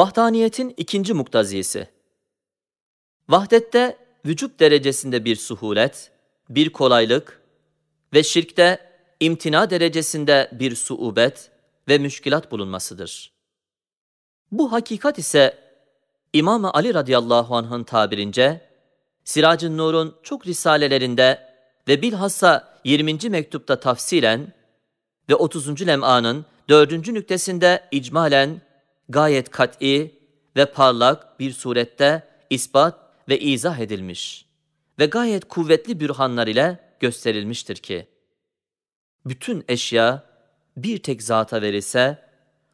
Vahdaniyetin ikinci muktaziyesi, Vahdette vücut derecesinde bir suhulet, bir kolaylık ve şirkte imtina derecesinde bir suubet ve müşkilat bulunmasıdır. Bu hakikat ise İmam Ali radıyallahu anh'ın tabirince Siracın Nur'un çok risalelerinde ve bilhassa 20. mektupta tafsilen ve 30. lem'anın 4. nüktesinde icmalen gayet kat'i ve parlak bir surette ispat ve izah edilmiş ve gayet kuvvetli bürhanlar ile gösterilmiştir ki, bütün eşya bir tek zata verilse,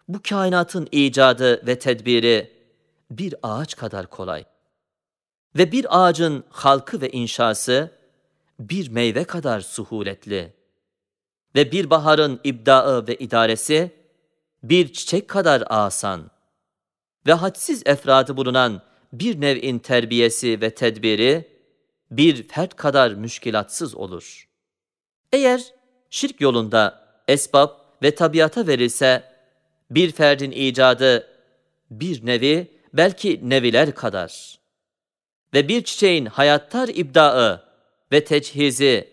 bu kainatın icadı ve tedbiri bir ağaç kadar kolay ve bir ağacın halkı ve inşası bir meyve kadar suhuletli ve bir baharın ibdaı ve idaresi bir çiçek kadar asan ve hadsiz efradı bulunan bir nev'in terbiyesi ve tedbiri bir fert kadar müşkilatsız olur. Eğer şirk yolunda esbab ve tabiata verilse bir ferdin icadı bir nevi belki neviler kadar ve bir çiçeğin hayattar ibdaı ve teçhizi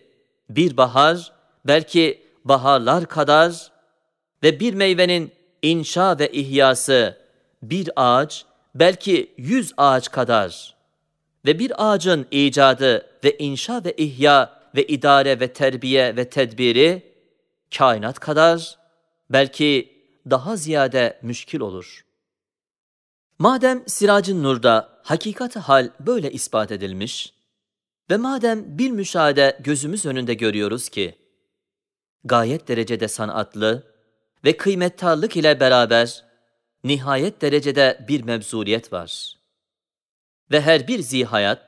bir bahar belki baharlar kadar ve bir meyvenin inşa ve ihyası bir ağaç, belki yüz ağaç kadar ve bir ağacın icadı ve inşa ve ihya ve idare ve terbiye ve tedbiri kainat kadar belki daha ziyade müşkil olur. Madem Siracın Nur'da hakikati hal böyle ispat edilmiş ve madem bir müşahede gözümüz önünde görüyoruz ki gayet derecede sanatlı, ve kıymettarlık ile beraber nihayet derecede bir mevzuliyet var. Ve her bir zihayat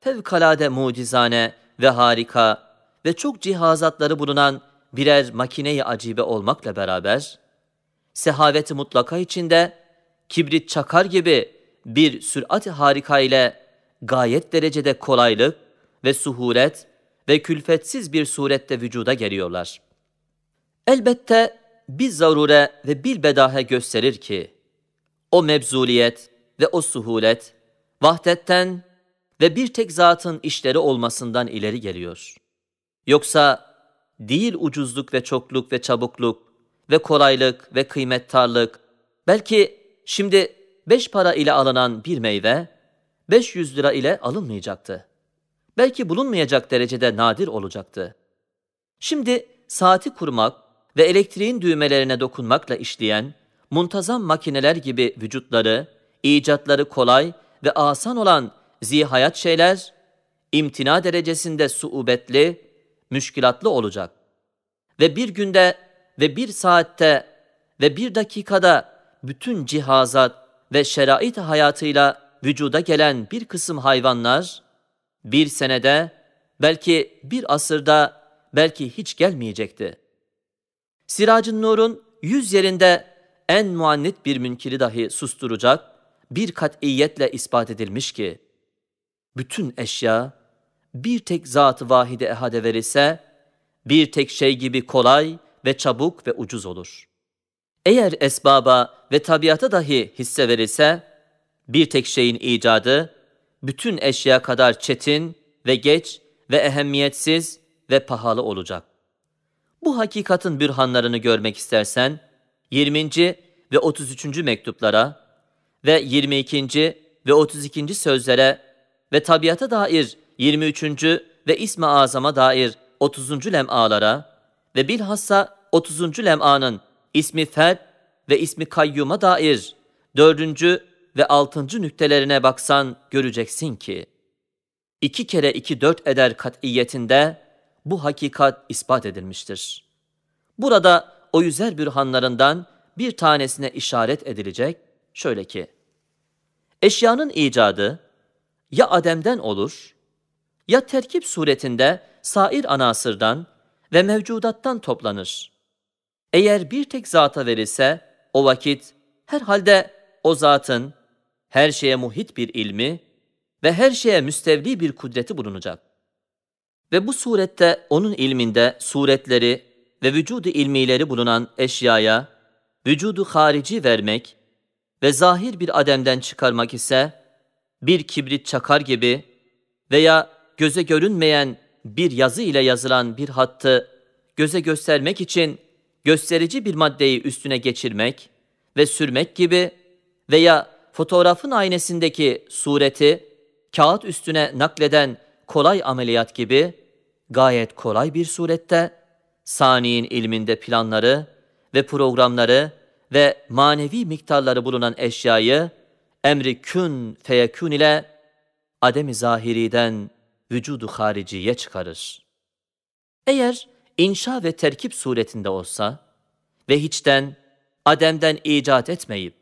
fevkalade mucizane ve harika ve çok cihazatları bulunan birer makineyi acibe olmakla beraber, sehaveti mutlaka içinde kibrit çakar gibi bir sürat harika ile gayet derecede kolaylık ve suhuret ve külfetsiz bir surette vücuda geliyorlar. Elbette bir zarure ve bir bedahe gösterir ki, o mebzuliyet ve o suhulet, vahdetten ve bir tek zatın işleri olmasından ileri geliyor. Yoksa değil ucuzluk ve çokluk ve çabukluk ve kolaylık ve kıymettarlık, belki şimdi beş para ile alınan bir meyve, 500 lira ile alınmayacaktı. Belki bulunmayacak derecede nadir olacaktı. Şimdi saati kurmak ve elektriğin düğmelerine dokunmakla işleyen, muntazam makineler gibi vücutları, icatları kolay ve asan olan zihayat şeyler, imtina derecesinde suubetli, müşkilatlı olacak. Ve bir günde ve bir saatte ve bir dakikada bütün cihazat ve şerait hayatıyla vücuda gelen bir kısım hayvanlar, bir senede, belki bir asırda, belki hiç gelmeyecekti.'' Siracın Nur'un yüz yerinde en muannit bir münkiri dahi susturacak bir kat'iyetle ispat edilmiş ki, bütün eşya bir tek zat-ı vahide ehade verirse bir tek şey gibi kolay ve çabuk ve ucuz olur. Eğer esbaba ve tabiata dahi hisse verirse bir tek şeyin icadı, bütün eşya kadar çetin ve geç ve ehemmiyetsiz ve pahalı olacak. Bu hakikatin hanlarını görmek istersen 20. ve 33. mektuplara ve 22. ve 32. sözlere ve tabiata dair 23. ve ismi azama dair 30. lemalara ve bilhassa 30. lemanın ismi fed ve ismi kayyuma dair 4. ve 6. nüktelerine baksan göreceksin ki iki kere iki dört eder kat'iyetinde bu hakikat ispat edilmiştir. Burada o yüzer bürhanlarından bir tanesine işaret edilecek şöyle ki, eşyanın icadı ya Adem'den olur, ya terkip suretinde sair anasırdan ve mevcudattan toplanır. Eğer bir tek zata verilse, o vakit herhalde o zatın her şeye muhit bir ilmi ve her şeye müstevli bir kudreti bulunacak. Ve bu surette onun ilminde suretleri ve vücudu ilmileri bulunan eşyaya vücudu harici vermek ve zahir bir ademden çıkarmak ise bir kibrit çakar gibi veya göze görünmeyen bir yazı ile yazılan bir hattı göze göstermek için gösterici bir maddeyi üstüne geçirmek ve sürmek gibi veya fotoğrafın aynasındaki sureti kağıt üstüne nakleden kolay ameliyat gibi gayet kolay bir surette saniyin ilminde planları ve programları ve manevi miktarları bulunan eşyayı emri kün feyekün ile ademi zahiriden vücudu hariciye çıkarır. Eğer inşa ve terkip suretinde olsa ve hiçten, ademden icat etmeyip,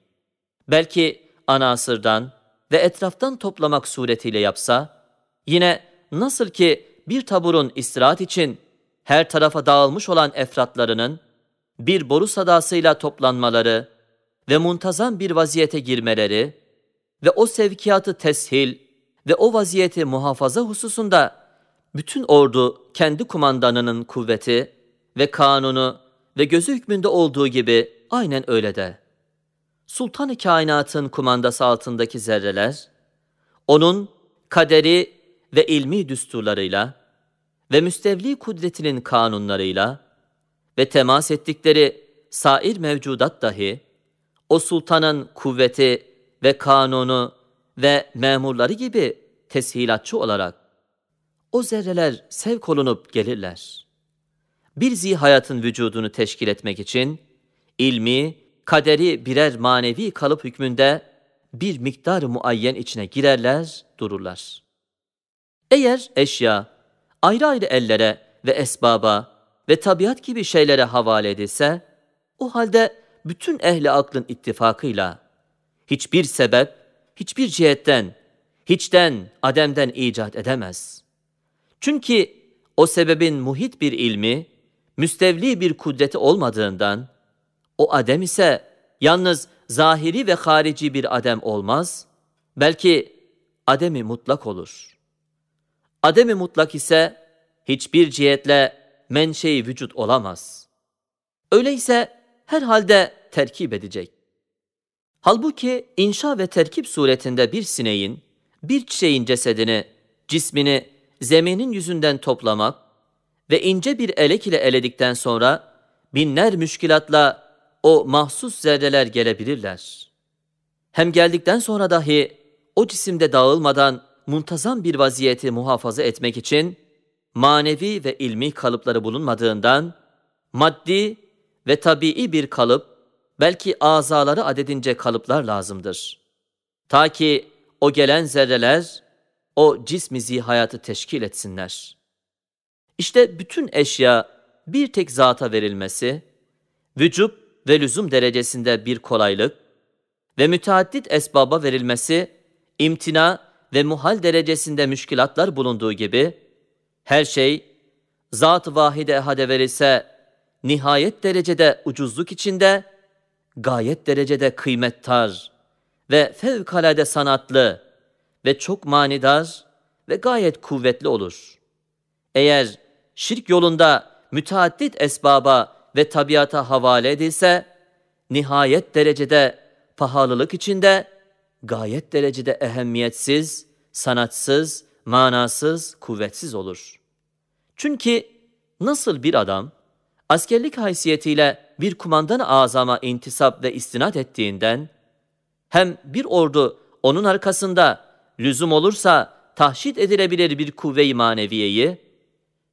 belki ana asırdan ve etraftan toplamak suretiyle yapsa, yine nasıl ki bir taburun istirahat için her tarafa dağılmış olan efratlarının bir boru sadasıyla toplanmaları ve muntazam bir vaziyete girmeleri ve o sevkiyatı teshil ve o vaziyeti muhafaza hususunda bütün ordu kendi kumandanının kuvveti ve kanunu ve gözü hükmünde olduğu gibi aynen öyle de. Sultanı kainatın kumandası altındaki zerreler, onun kaderi ve ilmi düsturlarıyla ve müstevli kudretinin kanunlarıyla ve temas ettikleri sair mevcudat dahi o sultanın kuvveti ve kanunu ve memurları gibi teshilatçı olarak o zerreler sevk olunup gelirler. Bir zih hayatın vücudunu teşkil etmek için ilmi, kaderi birer manevi kalıp hükmünde bir miktar muayyen içine girerler, dururlar.'' Eğer eşya ayrı ayrı ellere ve esbaba ve tabiat gibi şeylere havale edilse, o halde bütün ehli aklın ittifakıyla hiçbir sebep, hiçbir cihetten, hiçten, ademden icat edemez. Çünkü o sebebin muhit bir ilmi, müstevli bir kudreti olmadığından, o adem ise yalnız zahiri ve harici bir adem olmaz, belki ademi mutlak olur.'' Ademi mutlak ise hiçbir cihetle menşei vücut olamaz. Öyleyse herhalde terkip edecek. Halbuki inşa ve terkip suretinde bir sineğin, bir çiçeğin cesedini, cismini zeminin yüzünden toplamak ve ince bir elek ile eledikten sonra binler müşkilatla o mahsus zerreler gelebilirler. Hem geldikten sonra dahi o cisimde dağılmadan muntazam bir vaziyeti muhafaza etmek için manevi ve ilmi kalıpları bulunmadığından maddi ve tabii bir kalıp belki azaları adedince kalıplar lazımdır. Ta ki o gelen zerreler o cismizi hayatı teşkil etsinler. İşte bütün eşya bir tek zata verilmesi, vücub ve lüzum derecesinde bir kolaylık ve müteaddit esbaba verilmesi, imtina ve muhal derecesinde müşkilatlar bulunduğu gibi, her şey zat-ı vahide ehade verilse nihayet derecede ucuzluk içinde, gayet derecede kıymettar ve fevkalade sanatlı ve çok manidar ve gayet kuvvetli olur. Eğer şirk yolunda müteaddit esbaba ve tabiata havale edilse, nihayet derecede pahalılık içinde gayet derecede ehemmiyetsiz, sanatsız, manasız, kuvvetsiz olur. Çünkü nasıl bir adam askerlik haysiyetiyle bir kumandan azama intisap ve istinat ettiğinden hem bir ordu onun arkasında lüzum olursa tahşit edilebilir bir kuvve-i maneviyeyi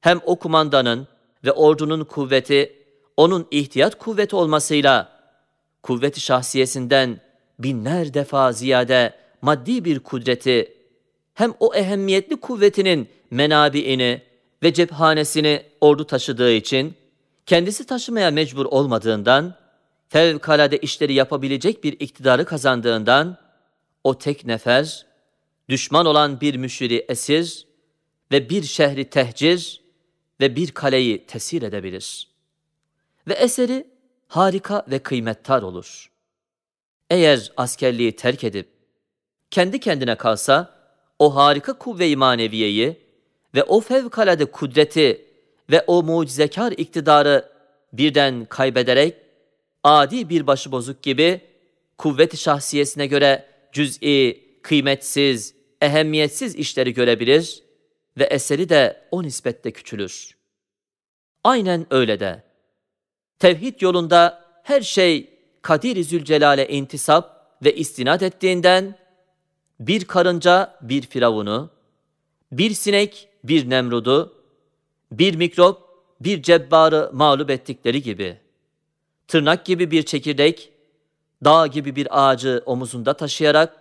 hem o kumandanın ve ordunun kuvveti onun ihtiyat kuvveti olmasıyla kuvveti şahsiyesinden binler defa ziyade maddi bir kudreti hem o ehemmiyetli kuvvetinin menabiini ve cephanesini ordu taşıdığı için kendisi taşımaya mecbur olmadığından fevkalade işleri yapabilecek bir iktidarı kazandığından o tek nefer düşman olan bir müşiri esir ve bir şehri tehcir ve bir kaleyi tesir edebilir. Ve eseri harika ve kıymettar olur.'' Eğer askerliği terk edip kendi kendine kalsa o harika kuvve-i maneviyeyi ve o fevkalade kudreti ve o mucizekar iktidarı birden kaybederek adi bir başı bozuk gibi kuvvet-i şahsiyesine göre cüz'i, kıymetsiz, ehemmiyetsiz işleri görebilir ve eseri de o nispette küçülür. Aynen öyle de. Tevhid yolunda her şey Kadir-i Zülcelal'e intisap ve istinat ettiğinden bir karınca bir firavunu, bir sinek bir nemrudu, bir mikrop bir cebbarı mağlup ettikleri gibi, tırnak gibi bir çekirdek, dağ gibi bir ağacı omuzunda taşıyarak,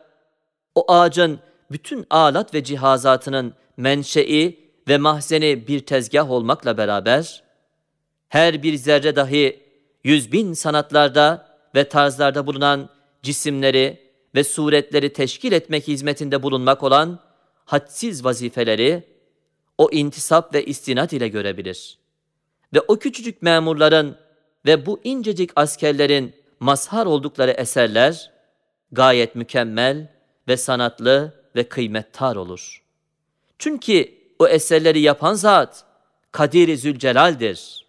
o ağacın bütün alat ve cihazatının menşei ve mahzeni bir tezgah olmakla beraber, her bir zerre dahi yüz bin sanatlarda ve tarzlarda bulunan cisimleri ve suretleri teşkil etmek hizmetinde bulunmak olan hadsiz vazifeleri o intisap ve istinat ile görebilir. Ve o küçücük memurların ve bu incecik askerlerin mazhar oldukları eserler gayet mükemmel ve sanatlı ve kıymettar olur. Çünkü o eserleri yapan zat Kadir-i Zülcelal'dir.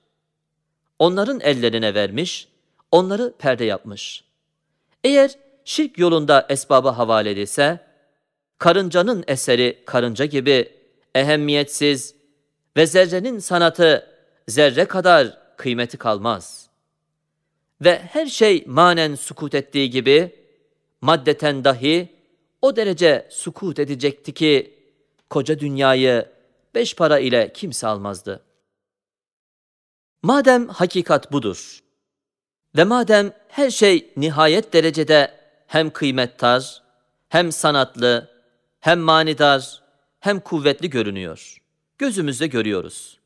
Onların ellerine vermiş onları perde yapmış. Eğer şirk yolunda esbaba havale edilse, karıncanın eseri karınca gibi ehemmiyetsiz ve zerrenin sanatı zerre kadar kıymeti kalmaz. Ve her şey manen sukut ettiği gibi, maddeten dahi o derece sukut edecekti ki, koca dünyayı beş para ile kimse almazdı. Madem hakikat budur, ve madem her şey nihayet derecede hem kıymettar, hem sanatlı, hem manidar, hem kuvvetli görünüyor. Gözümüzde görüyoruz.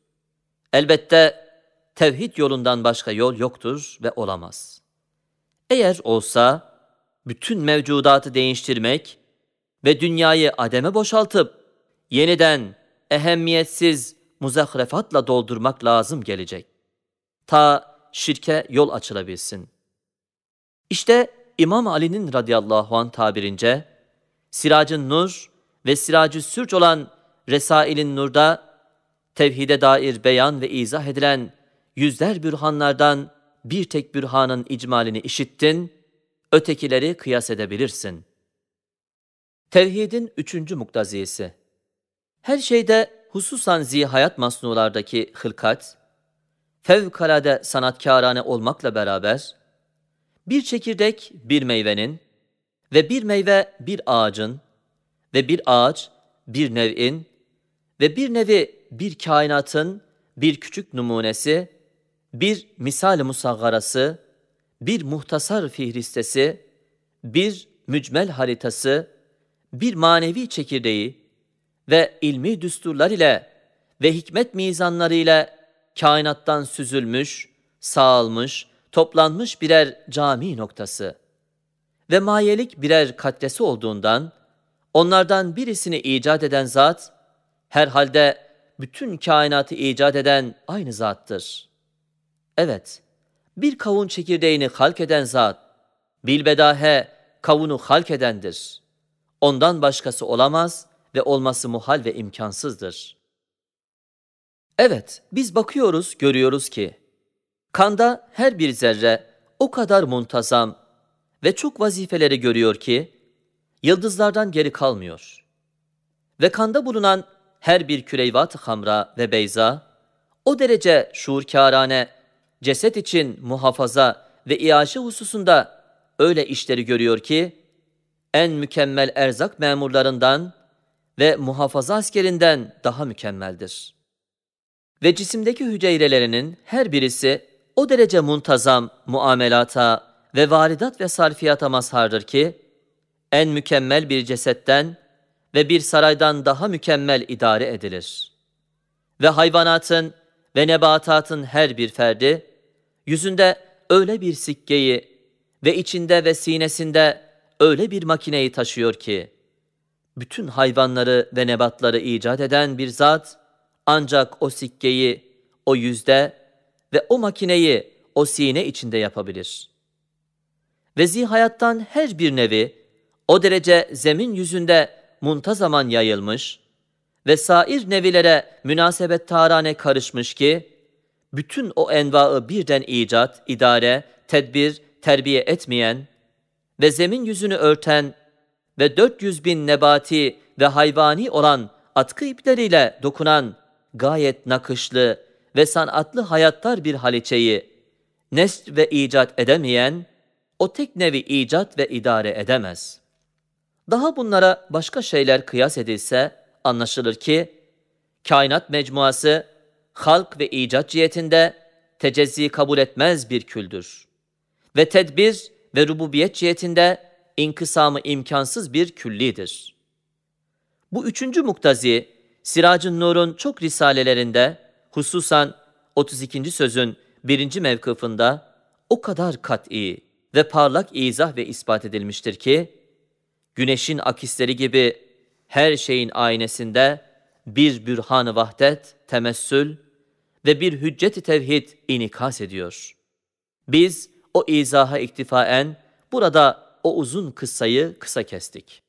Elbette tevhid yolundan başka yol yoktur ve olamaz. Eğer olsa, bütün mevcudatı değiştirmek ve dünyayı ademe boşaltıp yeniden ehemmiyetsiz muzahrefatla doldurmak lazım gelecek. Ta şirke yol açılabilsin. İşte İmam Ali'nin radıyallahu an tabirince, Siracın Nur ve Siracı Sürç olan Resail'in Nur'da tevhide dair beyan ve izah edilen yüzler bürhanlardan bir tek bürhanın icmalini işittin, ötekileri kıyas edebilirsin. Tevhidin üçüncü muktaziyesi Her şeyde hususan zihayat masnulardaki hılkat, fevkalade sanatkarane olmakla beraber, bir çekirdek bir meyvenin ve bir meyve bir ağacın ve bir ağaç bir nev'in ve bir nevi bir kainatın bir küçük numunesi, bir misal-i musaggarası, bir muhtasar fihristesi, bir mücmel haritası, bir manevi çekirdeği ve ilmi düsturlar ile ve hikmet mizanları ile kainattan süzülmüş, sağılmış, toplanmış birer cami noktası ve mayelik birer katresi olduğundan onlardan birisini icat eden zat herhalde bütün kainatı icat eden aynı zattır. Evet, bir kavun çekirdeğini halk eden zat bilbedahe kavunu halk edendir. Ondan başkası olamaz ve olması muhal ve imkansızdır. Evet, biz bakıyoruz, görüyoruz ki kanda her bir zerre o kadar muntazam ve çok vazifeleri görüyor ki yıldızlardan geri kalmıyor. Ve kanda bulunan her bir küreyvat hamra ve beyza o derece şuurkârane ceset için muhafaza ve iaşe hususunda öyle işleri görüyor ki en mükemmel erzak memurlarından ve muhafaza askerinden daha mükemmeldir.'' ve cisimdeki hücrelerinin her birisi o derece muntazam muamelata ve varidat ve sarfiyata mazhardır ki, en mükemmel bir cesetten ve bir saraydan daha mükemmel idare edilir. Ve hayvanatın ve nebatatın her bir ferdi, yüzünde öyle bir sikkeyi ve içinde ve sinesinde öyle bir makineyi taşıyor ki, bütün hayvanları ve nebatları icat eden bir zat, ancak o sikkeyi, o yüzde ve o makineyi o sine içinde yapabilir. Ve zihayattan her bir nevi o derece zemin yüzünde muntazaman yayılmış ve sair nevilere münasebet tarane karışmış ki, bütün o envaı birden icat, idare, tedbir, terbiye etmeyen ve zemin yüzünü örten ve 400 bin nebati ve hayvani olan atkı ipleriyle dokunan gayet nakışlı ve sanatlı hayatlar bir haliçeyi nesl ve icat edemeyen, o tek nevi icat ve idare edemez. Daha bunlara başka şeyler kıyas edilse anlaşılır ki, kainat mecmuası, halk ve icat cihetinde tecezzi kabul etmez bir küldür. Ve tedbir ve rububiyet cihetinde inkısamı imkansız bir küllidir. Bu üçüncü muktazi, Siracın Nur'un çok risalelerinde, hususan 32. sözün birinci mevkıfında o kadar kat'i ve parlak izah ve ispat edilmiştir ki, güneşin akisleri gibi her şeyin aynesinde bir bürhan-ı vahdet, temessül ve bir hücceti i tevhid inikas ediyor. Biz o izaha iktifaen burada o uzun kıssayı kısa kestik.